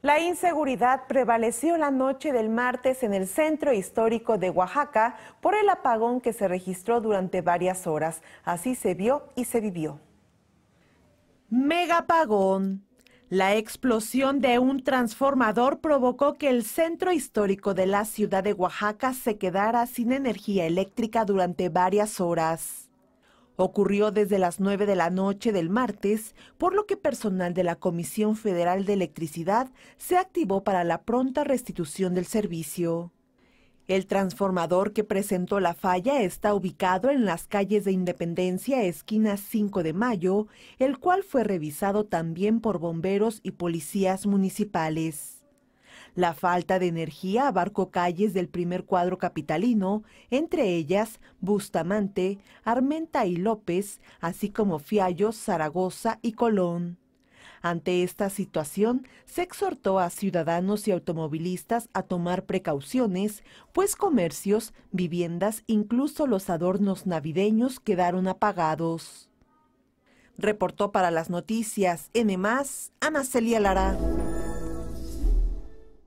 La inseguridad prevaleció la noche del martes en el centro histórico de Oaxaca por el apagón que se registró durante varias horas. Así se vio y se vivió. Megapagón. La explosión de un transformador provocó que el centro histórico de la ciudad de Oaxaca se quedara sin energía eléctrica durante varias horas. Ocurrió desde las 9 de la noche del martes, por lo que personal de la Comisión Federal de Electricidad se activó para la pronta restitución del servicio. El transformador que presentó la falla está ubicado en las calles de Independencia, esquina 5 de Mayo, el cual fue revisado también por bomberos y policías municipales. La falta de energía abarcó calles del primer cuadro capitalino, entre ellas Bustamante, Armenta y López, así como Fiallos, Zaragoza y Colón. Ante esta situación, se exhortó a ciudadanos y automovilistas a tomar precauciones, pues comercios, viviendas, incluso los adornos navideños quedaron apagados. Reportó para las noticias N+, Ana Celia Lara.